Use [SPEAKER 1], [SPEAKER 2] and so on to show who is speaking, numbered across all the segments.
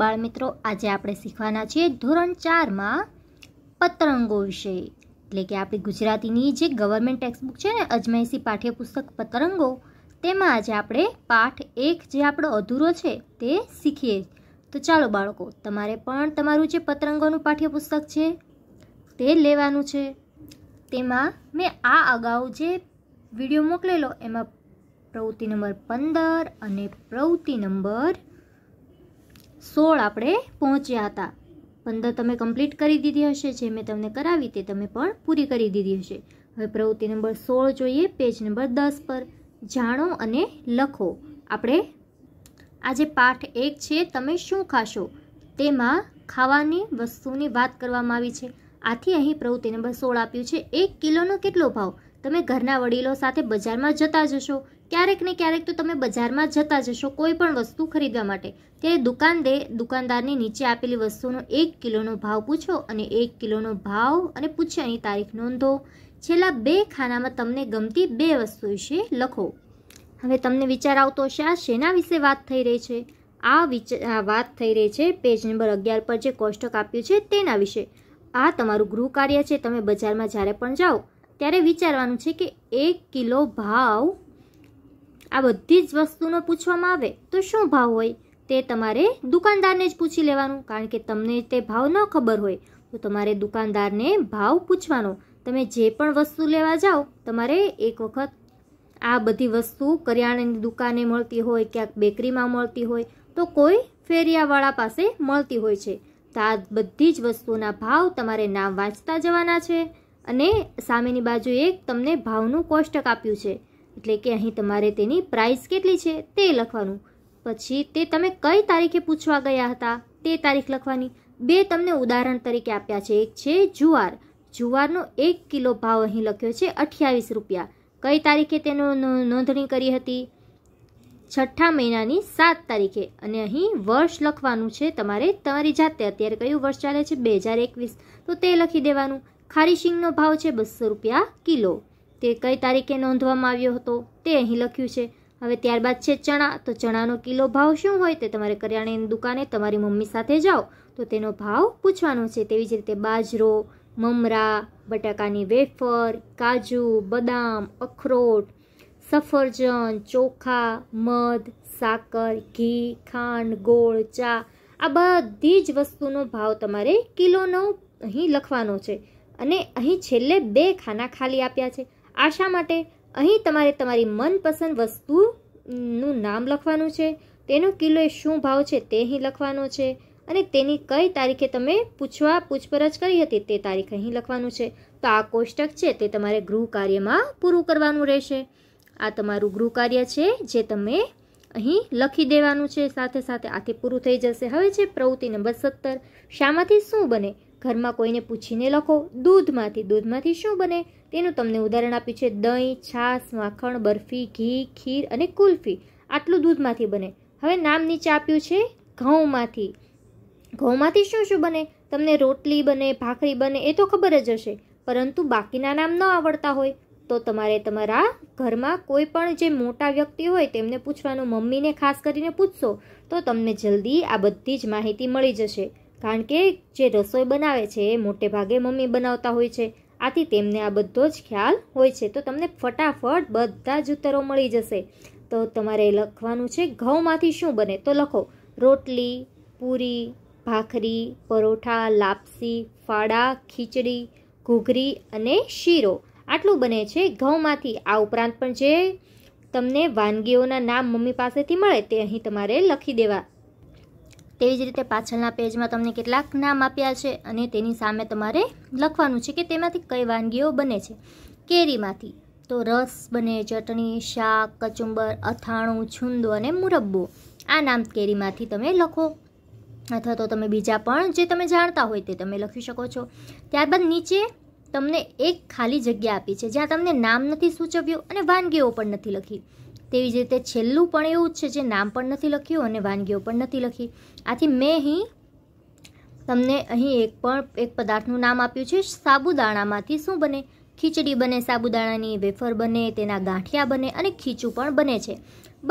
[SPEAKER 1] બાળમિત્રો આજે આપણે શીખવાના છીએ ધોરણ ચારમાં પતરંગો વિશે એટલે કે આપણી ગુજરાતીની જે ગવર્મેન્ટ ટેક્સ્ટબુક છે ને અજમાયસી પાઠ્યપુસ્તક પતરંગો તેમાં આજે આપણે પાઠ એક જે આપણો અધૂરો છે તે શીખીએ તો ચાલો બાળકો તમારે પણ તમારું જે પતરંગોનું પાઠ્યપુસ્તક છે તે લેવાનું છે તેમાં મેં આ અગાઉ જે વિડીયો મોકલેલો એમાં પ્રવૃત્તિ નંબર પંદર અને પ્રવૃત્તિ નંબર સોળ આપણે પહોંચ્યા હતા પંદર તમે કમ્પ્લીટ કરી દીધી હશે જે મેં તમને કરાવી તે તમે પણ પૂરી કરી દીધી હશે હવે પ્રવૃત્તિ નંબર સોળ જોઈએ પેજ નંબર દસ પર જાણો અને લખો આપણે આજે પાઠ એક છે તમે શું ખાશો તેમાં ખાવાની વસ્તુની વાત કરવામાં આવી છે આથી અહીં પ્રવૃત્તિ નંબર સોળ આપ્યું છે એક કિલોનો કેટલો ભાવ તમે ઘરના વડીલો સાથે બજારમાં જતા જશો ક્યારેક ને ક્યારેક તો તમે બજારમાં જતા જશો કોઈ પણ વસ્તુ ખરીદવા માટે ત્યારે દુકાનદે દુકાનદારની નીચે આપેલી વસ્તુનો એક કિલોનો ભાવ પૂછો અને એક કિલોનો ભાવ અને પૂછ્યાની તારીખ નોંધો છેલ્લા બે ખાનામાં તમને ગમતી બે વસ્તુ વિશે લખો હવે તમને વિચાર આવતો હશે આ શેના વિશે વાત થઈ રહી છે આ વિચાર વાત થઈ રહી છે પેજ નંબર અગિયાર પર જે કોષ્ટક આપ્યું છે તેના વિશે આ તમારું ગૃહ કાર્ય છે તમે બજારમાં જ્યારે પણ જાઓ ત્યારે વિચારવાનું છે કે એક કિલો ભાવ આ બધી જ વસ્તુનો પૂછવામાં આવે તો શું ભાવ હોય તે તમારે દુકાનદારને જ પૂછી લેવાનું કારણ કે તમને તે ભાવ ન ખબર હોય તો તમારે દુકાનદારને ભાવ પૂછવાનો તમે જે પણ વસ્તુ લેવા જાઓ તમારે એક વખત આ બધી વસ્તુ કરિયાણાની દુકાને મળતી હોય ક્યાંક બેકરીમાં મળતી હોય તો કોઈ ફેરિયાવાળા પાસે મળતી હોય છે તો આ બધી જ વસ્તુના ભાવ તમારે નામ વાંચતા જવાના છે અને સામેની બાજુ એક તમને ભાવનું કોષ્ટક આપ્યું છે એટલે કે અહીં તમારે તેની પ્રાઇસ કેટલી છે તે લખવાનું પછી તે તમે કઈ તારીખે પૂછવા ગયા હતા તે તારીખ લખવાની બે તમને ઉદાહરણ તરીકે આપ્યા છે એક છે જુવાર જુવારનો એક કિલો ભાવ અહીં લખ્યો છે અઠ્યાવીસ રૂપિયા કઈ તારીખે તેનો નોંધણી કરી હતી છઠ્ઠા મહિનાની સાત તારીખે અને અહીં વર્ષ લખવાનું છે તમારે તમારી જાતે અત્યારે કયું વર્ષ ચાલે છે બે હજાર એકવીસ તો તે લખી દેવાનું ખારી શિંગનો ભાવ છે બસો રૂપિયા કિલો તે કઈ તારીખે નોંધવામાં આવ્યો હતો તે અહીં લખ્યું છે હવે ત્યારબાદ છે ચણા તો ચણાનો કિલો ભાવ શું હોય તે તમારે કરિયાણાની દુકાને તમારી મમ્મી સાથે જાઓ તો તેનો ભાવ પૂછવાનો છે તેવી જ રીતે બાજરો મમરા બટાકાની વેફર કાજુ બદામ અખરોટ સફરજન ચોખા મધ સાકર ઘી ખાંડ ગોળ ચા આ બધી જ વસ્તુનો ભાવ તમારે કિલોનો અહીં લખવાનો છે અને અહીં છેલ્લે બે ખાના ખાલી આપ્યા છે આશા માટે અહીં તમારે તમારી મનપસંદ વસ્તુનું નામ લખવાનું છે તેનો કિલોએ શું ભાવ છે તે અહીં લખવાનો છે અને તેની કઈ તારીખે તમે પૂછવા પૂછપરછ કરી હતી તે તારીખ અહીં લખવાનું છે તો આ કોષ્ટક છે તે તમારે ગૃહ કાર્યમાં પૂરું કરવાનું રહેશે આ તમારું ગૃહ કાર્ય છે જે તમે અહીં લખી દેવાનું છે સાથે સાથે આથી પૂરું થઈ જશે હવે છે પ્રવૃત્તિ નંબર સત્તર શામાંથી શું બને ઘરમાં કોઈને પૂછીને લખો દૂધમાંથી દૂધમાંથી શું બને તેનું તમને ઉદાહરણ આપ્યું છે દહીં છાશ માખણ બરફી ઘી ખીર અને કુલ્ફી આટલું દૂધમાંથી બને હવે નામ નીચે આપ્યું છે ઘઉંમાંથી ઘઉંમાંથી શું શું બને તમને રોટલી બને ભાખરી બને એ તો ખબર જ હશે પરંતુ બાકીના નામ ન આવડતા હોય તો તમારે તમારા ઘરમાં કોઈ પણ જે મોટા વ્યક્તિ હોય તેમને પૂછવાનું મમ્મીને ખાસ કરીને પૂછશો તો તમને જલ્દી આ બધી જ માહિતી મળી જશે કારણ કે જે રસોઈ બનાવે છે એ મોટે ભાગે મમ્મી બનાવતા હોય છે આથી તેમને આ બધો જ ખ્યાલ હોય છે તો તમને ફટાફટ બધા જ ઉત્તરો મળી જશે તો તમારે લખવાનું છે ઘઉંમાંથી શું બને તો લખો રોટલી પૂરી ભાખરી પરોઠા લાપસી ફાડા ખીચડી ઘૂઘરી અને શીરો આટલું બને છે ઘઉંમાંથી આ ઉપરાંત પણ જે તમને વાનગીઓના નામ મમ્મી પાસેથી મળે તે અહીં તમારે લખી દેવા એવી જ રીતે પાછળના પેજમાં તમને કેટલાક નામ આપ્યા છે અને તેની સામે તમારે લખવાનું છે કે તેમાંથી કઈ વાનગીઓ બને છે કેરીમાંથી તો રસ બને ચટણી શાક કચુંબર અથાણું છુંદો અને મુરબ્બો આ નામ કેરીમાંથી તમે લખો અથવા તો તમે બીજા પણ જે તમે જાણતા હોય તે તમે લખી શકો છો ત્યારબાદ નીચે તમને એક ખાલી જગ્યા આપી છે જ્યાં તમને નામ નથી સૂચવ્યું અને વાનગીઓ પણ નથી લખી તેવી જ રીતે છેલ્લું પણ એવું જ છે જે નામ પણ નથી લખ્યું અને વાનગીઓ પણ નથી લખી આથી મેં અહીં તમને અહીં એક પણ એક પદાર્થનું નામ આપ્યું છે સાબુદાણામાંથી શું બને ખીચડી બને સાબુદાણાની વેફર બને તેના ગાંઠિયા બને અને ખીચું પણ બને છે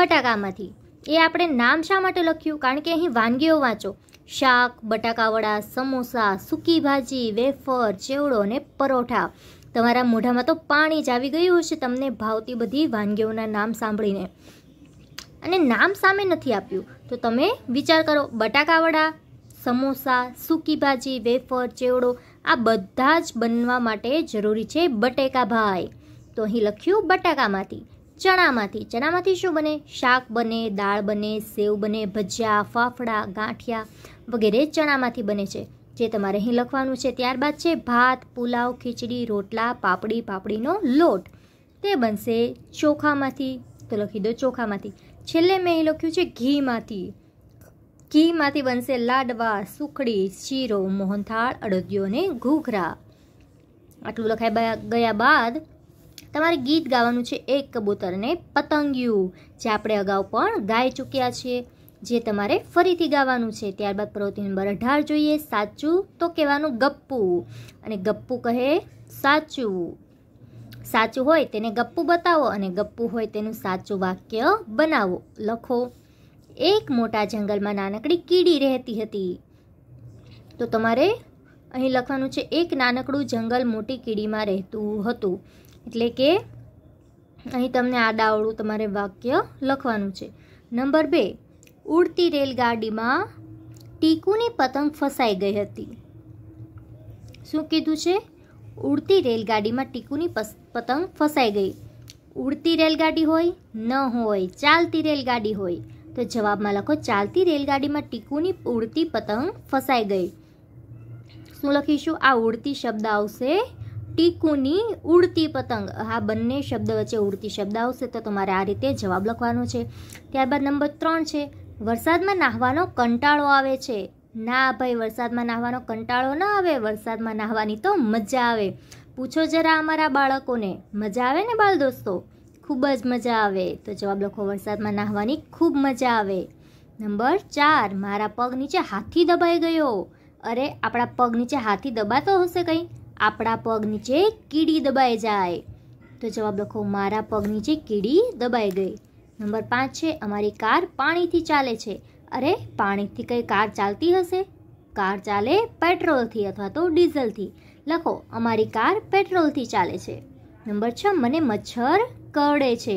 [SPEAKER 1] બટાકામાંથી એ આપણે નામ શા માટે લખ્યું કારણ કે અહીં વાનગીઓ વાંચો શાક બટાકાવડા સમોસા સૂકી ભાજી વેફર ચેવડો અને પરોઠા તમારા મોઢામાં તો પાણી જ આવી ગયું હશે તમને ભાવતી બધી વાનગીઓના નામ સાંભળીને અને નામ સામે નથી આપ્યું તો તમે વિચાર કરો બટાકાવડા સમોસા સૂકી ભાજી વેફર ચેવડો આ બધા જ બનવા માટે જરૂરી છે બટેકા ભાઈ તો અહીં લખ્યું બટાકામાંથી ચણામાંથી ચણામાંથી શું બને શાક બને દાળ બને સેવ બને ભજીયા ફાફડા ગાંઠિયા વગેરે ચણામાંથી બને છે જે તમારે અહીં લખવાનું છે ત્યારબાદ છે ભાત પુલાવ ખીચડી રોટલા પાપડી પાપડીનો લોટ તે બનશે ચોખામાંથી તો લખી દો ચોખામાંથી છેલ્લે મેં અહીં લખ્યું છે ઘીમાંથી ઘીમાંથી બનશે લાડવા સુખડી શીરો મોહનથાળ અડદિયો અને ઘૂઘરા આટલું લખાઈ ગયા બાદ તમારે ગીત ગાવાનું છે એક કબૂતરને પતંગિયું જે આપણે અગાઉ પણ ગાઈ ચૂક્યા છીએ જે તમારે ફરીથી ગાવાનું છે ત્યારબાદ પ્રવૃત્તિ નંબર અઢાર જોઈએ સાચું તો કહેવાનું ગપ્પુ અને ગપ્પુ કહે સાચું સાચું હોય તેને ગપ્પુ બતાવો અને ગપ્પુ હોય તેનું સાચું વાક્ય બનાવો લખો એક મોટા જંગલમાં નાનકડી કીડી રહેતી હતી તો તમારે અહીં લખવાનું છે એક નાનકડું જંગલ મોટી કીડીમાં રહેતું હતું એટલે કે અહીં તમને આડાવડું તમારે વાક્ય લખવાનું છે નંબર બે ઉડતી રેલગાડીમાં ટીકુની પતંગ ફસાઈ ગઈ હતી શું કીધું છે ઉડતી રેલગાડીમાં ટીકુની પતંગ ફસાઈ ગઈ ઉડતી રેલગાડી હોય ન હોય ચાલતી રેલગાડી હોય તો જવાબમાં લખો ચાલતી રેલગાડીમાં ટીકુની ઉડતી પતંગ ફસાઈ ગઈ શું લખીશું આ ઉડતી શબ્દ આવશે ટીકુની ઉડતી પતંગ આ બંને શબ્દ વચ્ચે ઉડતી શબ્દ આવશે તો તમારે આ રીતે જવાબ લખવાનો છે ત્યારબાદ નંબર ત્રણ છે વરસાદમાં નાહવાનો કંટાળો આવે છે ના ભાઈ વરસાદમાં નાહવાનો કંટાળો ન આવે વરસાદમાં નાહવાની તો મજા આવે પૂછો જરા અમારા બાળકોને મજા આવે ને બાળ દોસ્તો ખૂબ જ મજા આવે તો જવાબ લખો વરસાદમાં નાહવાની ખૂબ મજા આવે નંબર ચાર મારા પગ નીચે હાથી દબાઈ ગયો અરે આપણા પગ નીચે હાથી દબાતો હશે કંઈ આપણા પગ નીચે કીડી દબાઈ જાય તો જવાબ લખો મારા પગ નીચે કીડી દબાઈ ગઈ નંબર પાંચ છે અમારી કાર પાણીથી ચાલે છે અરે પાણીથી કઈ કાર ચાલતી હશે કાર ચાલે પેટ્રોલથી અથવા તો ડીઝલથી લખો અમારી કાર પેટ્રોલથી ચાલે છે નંબર છ મને મચ્છર કરડે છે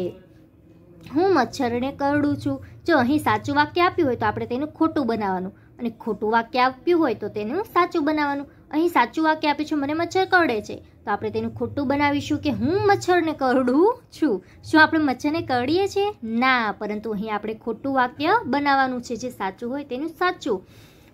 [SPEAKER 1] હું મચ્છરને કરડું છું જો અહીં સાચું વાક્ય આપ્યું હોય તો આપણે તેનું ખોટું બનાવવાનું અને ખોટું વાક્ય આપ્યું હોય તો તેનું સાચું બનાવવાનું અહીં સાચું વાક્ય આપ્યું છે મને મચ્છર કરડે છે તો આપણે તેનું ખોટું બનાવીશું કે હું મચ્છરને કરડું છું શું આપણે મચ્છરને કરડીએ છીએ ના પરંતુ અહીં આપણે ખોટું વાક્ય બનાવવાનું છે જે સાચું હોય તેનું સાચું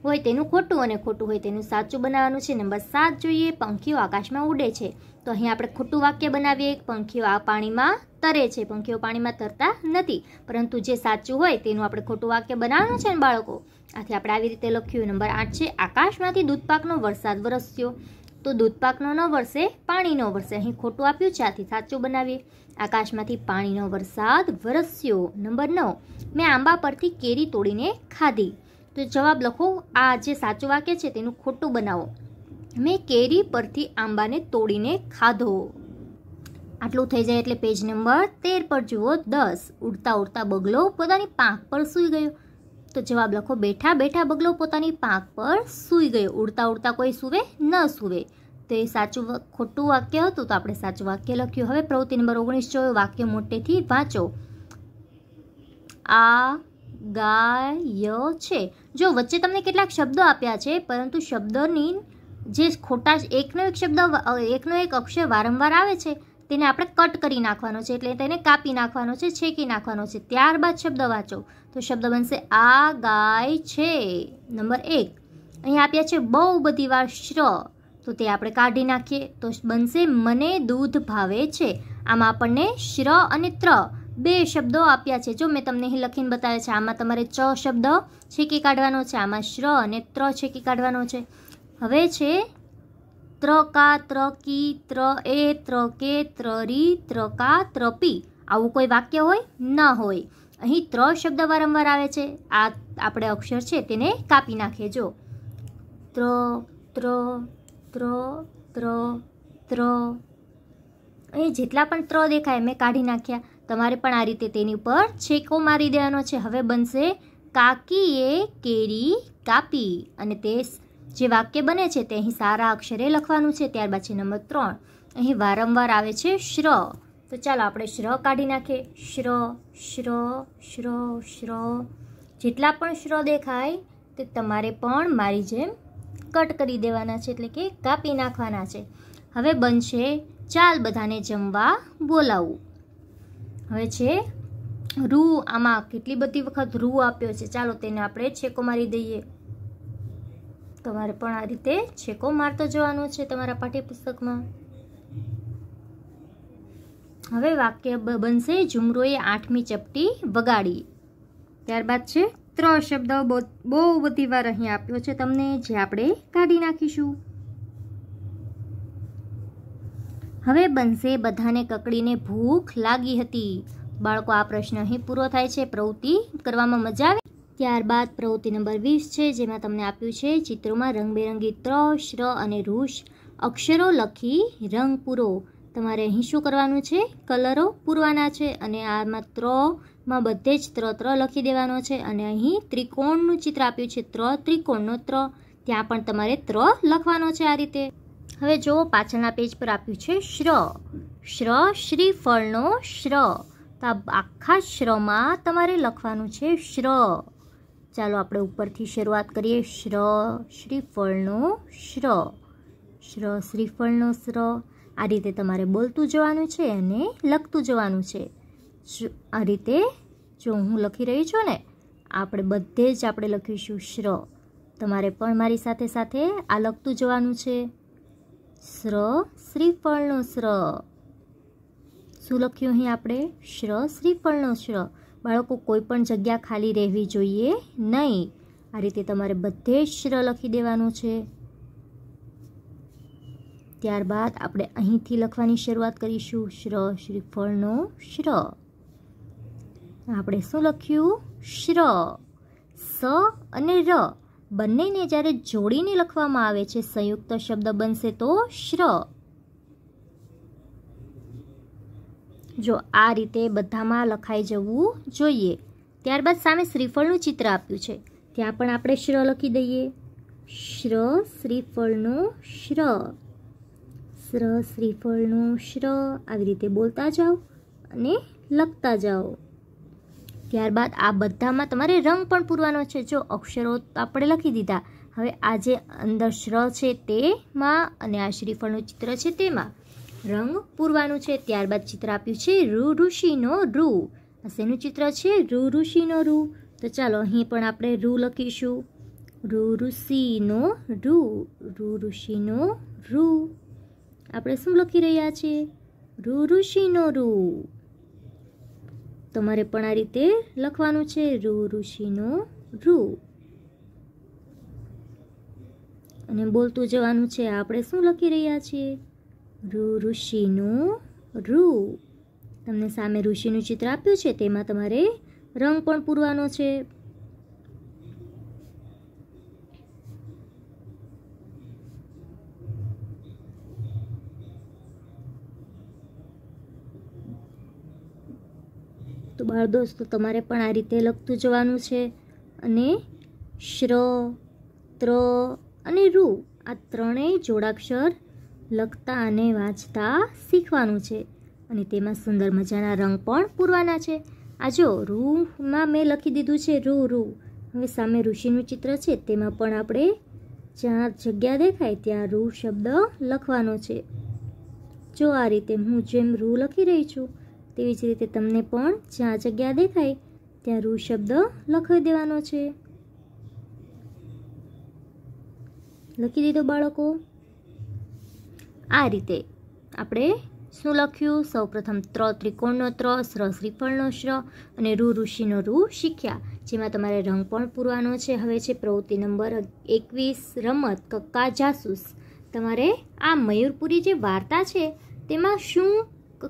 [SPEAKER 1] હોય તેનું ખોટું અને ખોટું હોય તેનું સાચું બનાવવાનું છે નંબર સાત જોઈએ પંખીઓ આકાશમાં ઉડે છે તો અહીં આપણે ખોટું વાક્ય બનાવીએ પંખીઓ આ પાણીમાં તરે છે પંખીઓ પાણીમાં તરતા નથી પરંતુ જે સાચું હોય તેનું આપણે ખોટું વાક્ય બનાવવાનું છે ને બાળકો આથી આપણે આવી રીતે લખ્યું નંબર આઠ છે આકાશમાંથી દૂધપાકનો વરસાદ વરસ્યો તો દૂધપાકનો ન વરસે પાણીનો વરસે અહીં ખોટું આપ્યું છે આથી સાચું બનાવીએ આકાશમાંથી પાણીનો વરસાદ વરસ્યો નંબર નવ મેં આંબા પરથી કેરી તોડીને ખાધી તો જવાબ લખો આ જે સાચું વાક્ય છે તેનું ખોટું બનાવો મેં કેરી પરથી આંબાને તોડીને ખાધો આટલું થઈ જાય એટલે પેજ નંબર તેર પર જુઓ દસ ઉડતા ઉડતા બગલો પોતાની પાંખ પર સૂઈ ગયો તો જવાબ લખો બેઠા બેઠા બગલો પોતાની પાંખ પર સૂઈ ગયો ઉડતા ઉડતા કોઈ સૂવે ન સૂવે તો એ સાચું ખોટું વાક્ય હતું તો આપણે સાચું વાક્ય લખ્યું હવે પ્રવૃત્તિ નંબર ઓગણીસ જો વાક્ય મોટેથી વાંચો આ ગાય છે જો વચ્ચે તમને કેટલાક શબ્દો આપ્યા છે પરંતુ શબ્દોની જે ખોટા એકનો એક શબ્દ એકનો એક અક્ષર વારંવાર આવે છે તેને આપણે કટ કરી નાખવાનો છે એટલે તેને કાપી નાખવાનો છે છેકી નાખવાનો છે ત્યારબાદ શબ્દ વાંચો તો શબ્દ બનશે આ ગાય છે નંબર એક અહીંયા આપ્યા છે બહુ બધી વાર શ્ર તો તે આપણે કાઢી નાખીએ તો બનશે મને દૂધ ભાવે છે આમાં આપણને શ્ર અને ત્ર બે શબ્દો આપ્યા છે જો મેં તમને અહીં લખીને બતાવ્યા છે આમાં તમારે ચ શબ્દ છેકી કાઢવાનો છે આમાં શ્ર અને ત્ર છેકી કાઢવાનો છે હવે છે ત્ર કા ત્ર કી ત્ર એ ત્ર કે ત્ર રી ત્રકા ત્રપી આવું કોઈ વાક્ય હોય ન હોય અહીં ત્ર શબ્દ વારંવાર આવે છે આ આપણે અક્ષર છે તેને કાપી નાખે જો ત્ર ત્ર ત્ર ત્ર ત્ર અહીં જેટલા પણ ત્ર દેખાય મેં કાઢી નાખ્યા તમારે પણ આ રીતે તેની ઉપર છેકો મારી દેવાનો છે હવે બનશે કાકીએ કેરી કાપી અને તે જે વાક્ય બને છે તે અહીં સારા અક્ષરે લખવાનું છે ત્યારબાદ છે નંબર ત્રણ અહીં વારંવાર આવે છે શ્ર તો ચાલો આપણે શ્ર કાઢી નાખીએ શ્ર શ્ર શ્ર શ્ર જેટલા પણ શ્ર દેખાય તે તમારે પણ મારી જેમ કટ કરી દેવાના છે એટલે કે કાપી નાખવાના છે હવે બનશે ચાલ બધાને જમવા બોલાવવું હવે છે રૂ આમાં કેટલી બધી વખત રૂ આપ્યો છે ચાલો તેને આપણે છેકો મારી દઈએ તમારે પણ આ રીતે છેકો મારતો જવાનો છે તમારા પાઠ્યપુસ્તકમાં હવે વાક્ય બનશે ઝુમરોએ આઠમી ચપટી વગાડી ત્યારબાદ છે ત્ર શબ્દ બહુ બધી વાર અહીં આપ્યો છે તમને જે આપણે કાઢી નાખીશું હવે બનશે બધાને કકડીને ભૂખ લાગી હતી બાળકો આ પ્રશ્ન અહીં પૂરો થાય છે પ્રવૃત્તિ કરવામાં મજા આવે ત્યારબાદ પ્રવૃત્તિ નંબર વીસ છે જેમાં તમને આપ્યું છે ચિત્રોમાં રંગબેરંગી ત્ર શ્ર અને રૂષ અક્ષરો લખી રંગ પૂરો તમારે અહીં શું કરવાનું છે કલરો પૂરવાના છે અને આમાં ત્રમાં બધે જ ત્ર ત્ર લખી દેવાનો છે અને અહીં ત્રિકોણનું ચિત્ર આપ્યું છે ત્ર ત્રિકોણનો ત્ર ત્યાં પણ તમારે ત્ર લખવાનો છે આ રીતે હવે જુઓ પાછળના પેજ પર આપ્યું છે શ્ર શ્ર શ્રીફળનો શ્ર તો આખા શ્રમાં તમારે લખવાનું છે શ્ર ચાલો આપણે ઉપરથી શરૂઆત કરીએ શ્ર શ્રીફળનો શ્ર શ્ર શ્રીફળનો શ્ર આ રીતે તમારે બોલતું જવાનું છે અને લખતું જવાનું છે આ રીતે જો હું લખી રહી છું ને આપણે બધે જ આપણે લખીશું શ્ર તમારે પણ મારી સાથે સાથે આ લખતું જવાનું છે શ્ર શ્રીફળનો શ્ર શું લખ્યું અહીં આપણે શ્ર શ્રીફળનો શ્ર બાળકો કોઈ પણ જગ્યા ખાલી રહેવી જોઈએ નહીં આ રીતે તમારે બધે શ્ર લખી દેવાનું છે ત્યારબાદ આપણે અહીંથી લખવાની શરૂઆત કરીશું શ્ર શ્રીફળનો શ્ર આપણે શું લખ્યું શ્ર સ અને ર બંનેને જ્યારે જોડીને લખવામાં આવે છે સંયુક્ત શબ્દ બનશે તો શ્ર જો આ રીતે બધામાં લખાઈ જવું જોઈએ ત્યારબાદ સામે શ્રીફળનું ચિત્ર આપ્યું છે ત્યાં પણ આપણે શ્ર લખી દઈએ શ્ર શ્રીફળનું શ્ર શ્ર શ્રીફળનું શ્ર આવી રીતે બોલતા જાઓ અને લખતા જાઓ ત્યારબાદ આ બધામાં તમારે રંગ પણ પૂરવાનો છે જો અક્ષરો આપણે લખી દીધા હવે આ જે અંદર શ્ર છે તેમાં અને આ શ્રીફળનું ચિત્ર છે તેમાં રંગ પૂરવાનું છે ત્યારબાદ ચિત્ર આપ્યું છે રૂ ઋષિનો રૂ શેનું ચિત્ર છે રૂ ઋષિનો રૂ તો ચાલો અહીં પણ આપણે રૂ લખીશું રૂ ઋષિનો રૂ રૂ ઋષિનો રૂ આપણે શું લખી રહ્યા છીએ રૂ ઋષિનો રૂ તમારે પણ આ રીતે લખવાનું છે રૂ ઋષિનો રૂ અને બોલતું જવાનું છે આપણે શું લખી રહ્યા છીએ રુ ઋષિનું રુ તમને સામે ઋષિનું ચિત્ર આપ્યું છે તેમાં તમારે રંગ પણ પૂરવાનો છે તો બાળ દોસ્તો તમારે પણ આ રીતે લખતું જવાનું છે અને શ્ર ત્ર અને રૂ આ ત્રણેય જોડાક્ષર લખતા અને વાંચતા શીખવાનું છે અને તેમાં સુંદર મજાના રંગ પણ પૂરવાના છે આ જો રૂમાં મેં લખી દીધું છે રૂ રૂ હવે સામે ઋષિનું ચિત્ર છે તેમાં પણ આપણે જ્યાં જગ્યા દેખાય ત્યાં રૂ શબ્દ લખવાનો છે જો આ રીતે હું જેમ રૂ લખી રહી છું તેવી જ રીતે તમને પણ જ્યાં જગ્યા દેખાય ત્યાં રૂ શબ્દ લખી દેવાનો છે લખી દીધો બાળકો આ રીતે આપણે શું લખ્યું સૌપ્રથમ ત્ર ત્રિકોણનો ત્ર સ્ર શ્રીફળનો શ્ર અને રૂ ઋષિનો રૂ શીખ્યા જેમાં તમારે રંગ પણ પૂરવાનો છે હવે છે પ્રવૃત્તિ નંબર એકવીસ રમત કક્કા જાસૂસ તમારે આ મયુરપુરી જે વાર્તા છે તેમાં શું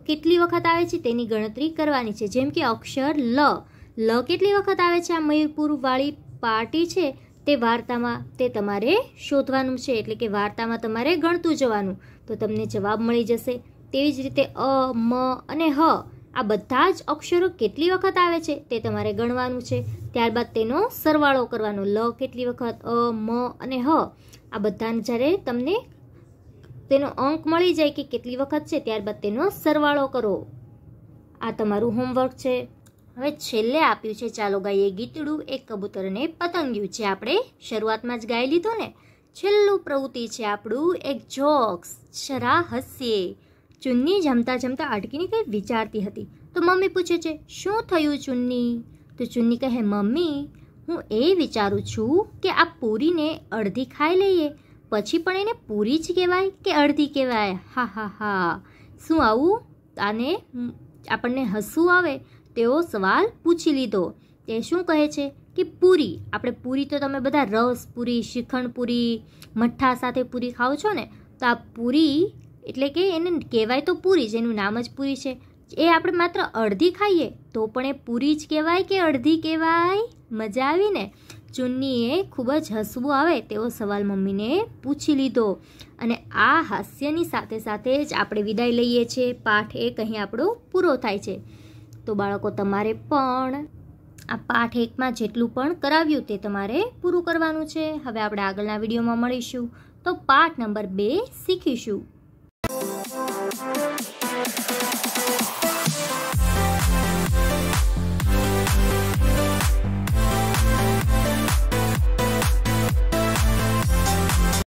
[SPEAKER 1] કેટલી વખત આવે છે તેની ગણતરી કરવાની છે જેમ કે અક્ષર લ લ કેટલી વખત આવે છે આ મયુરપુરવાળી પાર્ટી છે તે વાર્તામાં તે તમારે શોધવાનું છે એટલે કે વાર્તામાં તમારે ગણતું જવાનું તો તમને જવાબ મળી જશે તેવી જ રીતે અ મ અને હ આ બધા જ અક્ષરો કેટલી વખત આવે છે તે તમારે ગણવાનું છે ત્યારબાદ તેનો સરવાળો કરવાનો લ કેટલી વખત અ મ અને હ આ બધાને જ્યારે તમને તેનો અંક મળી જાય કે કેટલી વખત છે ત્યારબાદ તેનો સરવાળો કરો આ તમારું હોમવર્ક છે હવે છેલ્લે આપ્યું છે ચાલો ગાઈએ ગીતડું એક કબૂતરને પતંગિયું છે આપણે શરૂઆતમાં જ ગાઈ લીધું ને છેલ્લું પ્રવૃત્તિ છે આપણું એક જોક્સ શરા હસીએ ચુન્ની જમતા જમતા અટકીને કંઈ વિચારતી હતી તો મમ્મી પૂછે છે શું થયું ચુન્ની તો ચુન્ની કહે મમ્મી હું એ વિચારું છું કે આ પૂરીને અડધી ખાઈ લઈએ પછી પણ એને પૂરી જ કહેવાય કે અડધી કહેવાય હા હા હા શું આવું આને આપણને હસવું આવે તેઓ સવાલ પૂછી લીધો તે શું કહે છે કે પૂરી આપણે પૂરી તો તમે બધા રસ પૂરી શિખંડ પૂરી મઠ્ઠા સાથે પૂરી ખાઓ છો ને તો આ પૂરી એટલે કે એને કહેવાય તો પૂરી જ એનું નામ જ પૂરી છે એ આપણે માત્ર અડધી ખાઈએ તો પણ એ પૂરી જ કહેવાય કે અડધી કહેવાય મજા આવીને ચુન્નીએ ખૂબ જ હસવું આવે તેવો સવાલ મમ્મીને પૂછી લીધો અને આ હાસ્યની સાથે સાથે જ આપણે વિદાય લઈએ છીએ પાઠ એ અહીં આપણો પૂરો થાય છે તો બાળકો તમારે પણ આ પાઠ એકમાં જેટલું પણ કરાવ્યું તે તમારે પૂરું કરવાનું છે હવે આપણે આગળના વિડીયોમાં મળીશું તો પાઠ નંબર બે શીખીશું